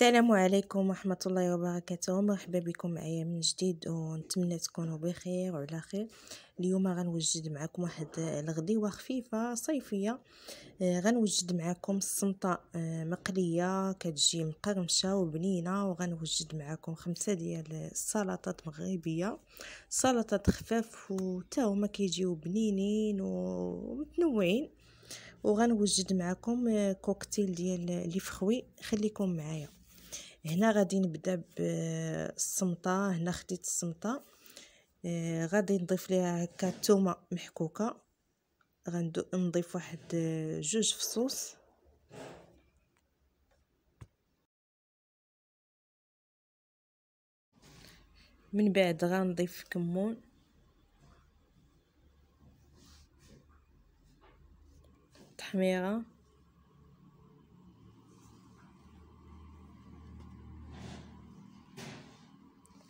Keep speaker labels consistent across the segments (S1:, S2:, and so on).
S1: السلام عليكم ورحمة الله وبركاته مرحبا بكم معايا من جديد ونتمنى تكونوا بخير وعلى خير اليوم غنوجد معكم واحد الغديوة خفيفة صيفية آه، غنوجد معكم السمطة آه، مقلية كتجي مقرمشة وبنينة وغنوجد معكم خمسة ديال السلطات مغربية سلطات خفاف وتا هما كيجيو بنينين ومتنوعين وغنوجد معكم آه، كوكتيل ديال لي فخوي خليكم معايا هنا غادي نبدا بالصمطه هنا خديت الصمطه آه، غادي نضيف ليها هكا الثومه محكوكه غنضيف واحد آه، جوج فصوص من بعد غنضيف كمون تحميره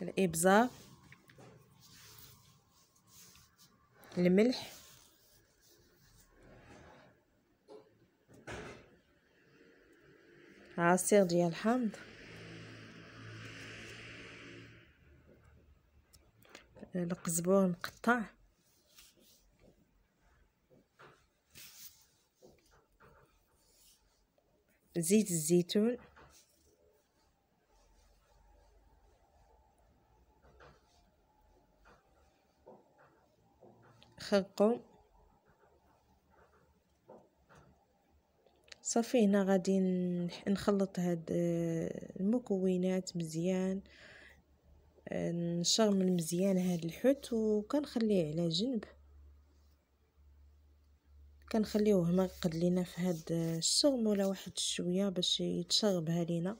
S1: الإبزار الملح عصير ديال الحامض القزبور مقطع زيت الزيتون نخرقو صافي هنا غادي نخلط هاد آه، المكونات مزيان آه، نشرمل مزيان هاد الحوت وكنخليه على جنب كنخليوه مرقد لينا في هاد آه، الشرموله واحد شويه باش يتشربها لينا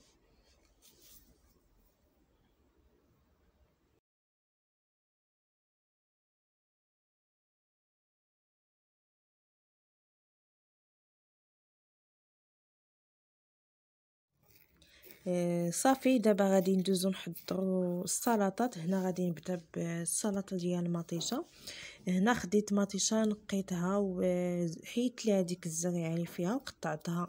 S1: إيه، صافي دابا غادي ندوزو نحضرو السلطات هنا غادي نبدا بالسلطه ديال المطيشه هنا خديت مطيشه نقيتها وحيت ليها ديك الزريعه اللي فيها وقطعتها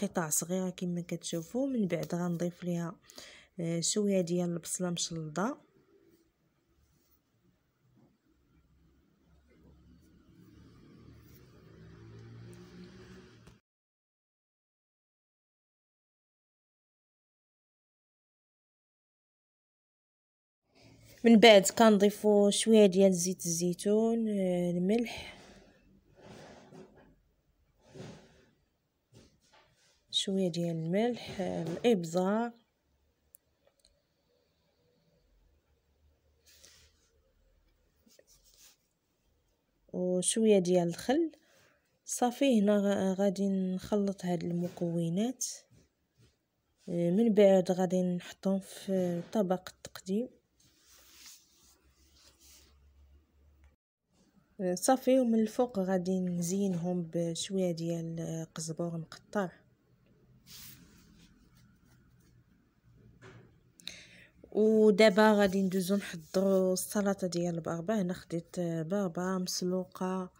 S1: قطع صغيره كما كتشوفوا من بعد غنضيف ليها إيه، شويه ديال البصله مشلضه من بعد كنضيفو شويه ديال زيت الزيتون آه، الملح شويه ديال الملح آه، الابزار وشويه ديال الخل صافي هنا غادي نخلط هاد المكونات آه، من بعد غادي نحطهم في طبق التقديم صافي ومن الفوق غادي نزينهم بشويه ديال قزبور مقطع ودابا غادي ندوزو نحضروا السلطه ديال البربع هنا خديت بربع مسلوقه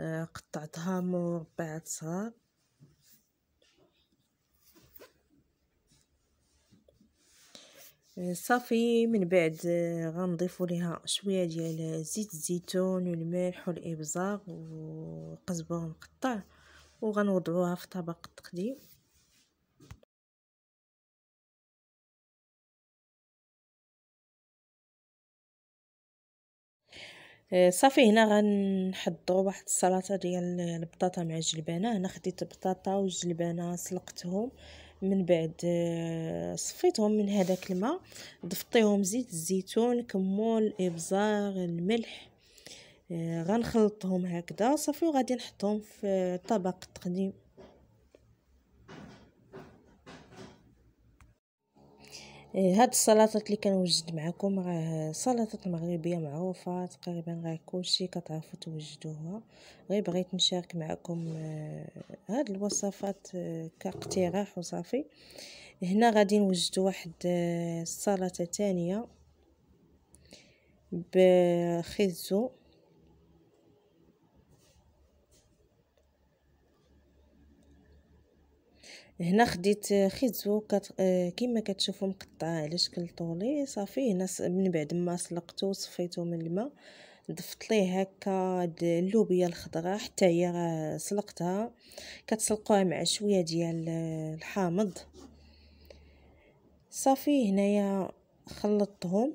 S1: آه، قطعتها مربعات صغار صافي من بعد آه، غنضيفوا ليها شويه ديال زيت الزيتون والملح والابزار وقزبر مقطع وغنوضعوها في طبق التقديم آه، صافي هنا غنحضروا واحد السلطه ديال البطاطا مع الجلبانه هنا خديت بطاطا والجلبانه سلقتهم من بعد آه، صفيتهم من هذاك الماء ضفطيهم زيت الزيتون كمون الابزار الملح آه، غنخلطهم هكذا صافي وغادي نحطهم في طبق التقديم إيه، هاد السلطات اللي كنوجد معكم راه سلطات مغربيه معروفه تقريبا راه كلشي كتعرفوا توجدوها غير بغيت نشارك معكم آه، هاد الوصفات آه، كاقتراح وصافي هنا غادي نوجد واحد السلطه آه، ثانيه بخيزو هنا خديت خيزو كت... آه، كيما كتشوفوا مقطع على شكل طولي صافي هنا من بعد ما سلقته وصفيته من الماء ضفت ليه هكا اللوبيا الخضراء حتى هي سلقتها كتسلقوها مع شويه ديال الحامض صافي هنايا خلطتهم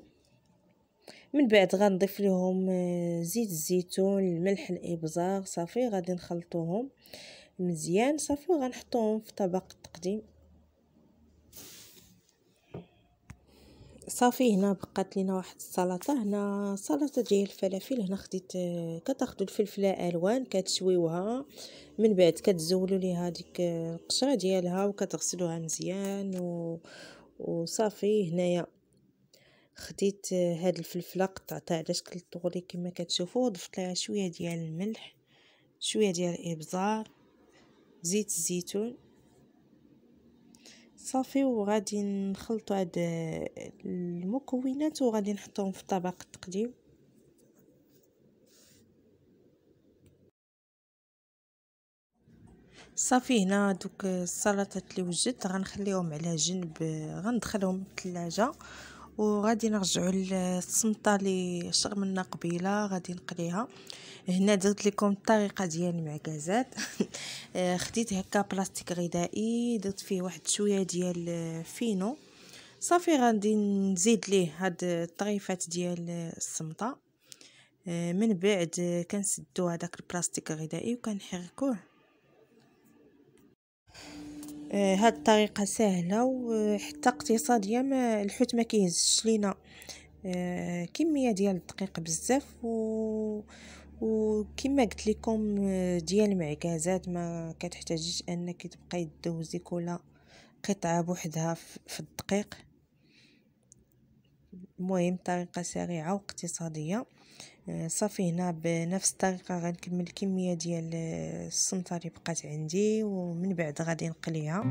S1: من بعد غنضيف لهم آه، زيت الزيتون الملح الابزار صافي غادي نخلطوهم مزيان صافي وغنحطوهم في طبق التقديم صافي هنا بقات لينا واحد السلطه هنا سلطه ديال الفلافل هنا خديت كتاخذوا الفلفله الوان كتشويوها من بعد كتزولوا ليها ديك القشره ديالها وكتغسلوها مزيان و... وصافي هنايا خديت هاد الفلفله قطعتها على شكل طوري كما كتشوفوا ضفت لها شويه ديال الملح شويه ديال الابزار زيت الزيتون صافي وغادي نخلطوا هاد المكونات وغادي نحطوهم في طبق التقديم صافي هنا دوك السلطات اللي وجدت غنخليهم على جنب غندخلهم الثلاجه وغادي نرجعوا للسمطه اللي شرمنا قبيله غادي نقليها هنا درت لكم الطريقه ديال المعكازات خديت هكا بلاستيك غذائي درت فيه واحد شويه ديال فينو صافي غادي نزيد ليه هاد الطريفات ديال الصمطه من بعد كنسدو هداك البلاستيك الغذائي وكنحركوه آه، هاد الطريقه سهله وحتى اقتصاديه ما الحوت ما كيهزش لينا آه، كميه ديال الدقيق بزاف و وكما قلت لكم آه، ديال المعكازات ما كتحتاجيش انك تبقاي دوزي كل قطعه بوحدها في الدقيق المهم طريقه سريعه واقتصاديه صافي هنا بنفس الطريقه غنكمل الكميه ديال السمطه اللي بقات عندي ومن بعد غادي نقليها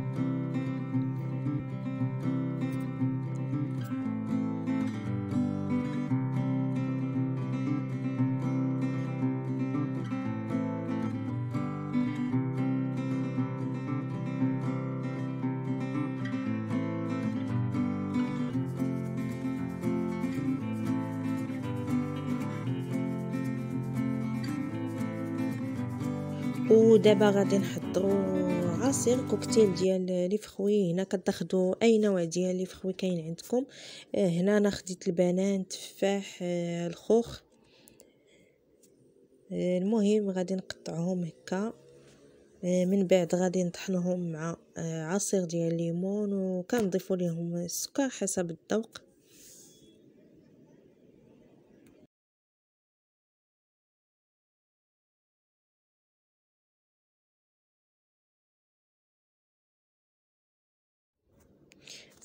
S1: ودابا غادي نحضروا عصير كوكتيل ديال لي فخوي هنا كتاخذوا اي نوع ديال لي فخوي كاين عندكم آه، هنا انا خديت البنان التفاح آه، الخوخ آه، المهم غادي نقطعهم هكا من بعد غادي نطحنهم مع عصير ديال الليمون وكنضيفوا ليهم السكر حسب الذوق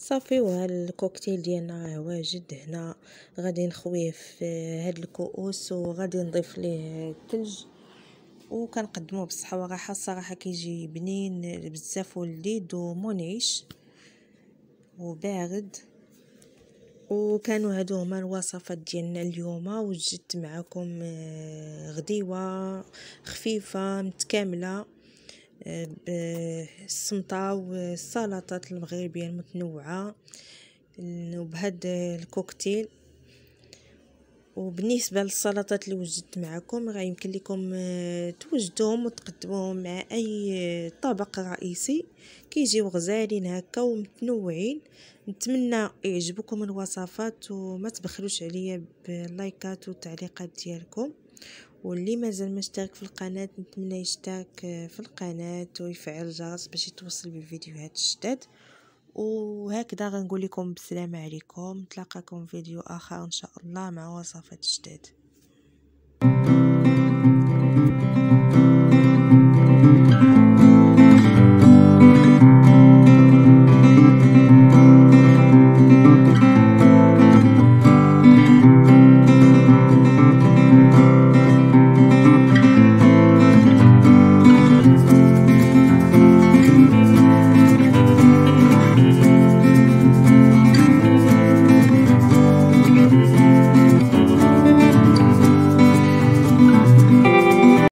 S1: صافي وهاد الكوكتيل ديالنا واجد هنا غادي نخويه في هاد الكؤوس وغادي نضيف ليه الثلج وكنقدموه بالصحه وراحه الصراحه كيجي بنين بزاف ولذيذ ومنعش وبارد وكانوا هادو هما الوصفات ديالنا اليوم وجدت معكم آه، غديوه خفيفه متكامله بالسمطة والسلطات المغربية المتنوعة وبهذا الكوكتيل وبالنسبة للسلطات اللي وجدت معكم يمكن لكم آه، توجدوهم وتقدموهم مع أي طبق رئيسي كيجيو غزالين هكا ومتنوعين نتمنى يعجبكم الوصفات وما تبخلوش عليا باللايكات والتعليقات ديالكم واللي مازال ما اشترك في القناة نتمنى يشترك آه، في القناة ويفعل الجرس باش يتوصل بالفيديوهات الجداد وهكذا غنقول لكم بالسلامة عليكم نتلاقاكم فيديو اخر ان شاء الله مع وصفات جداد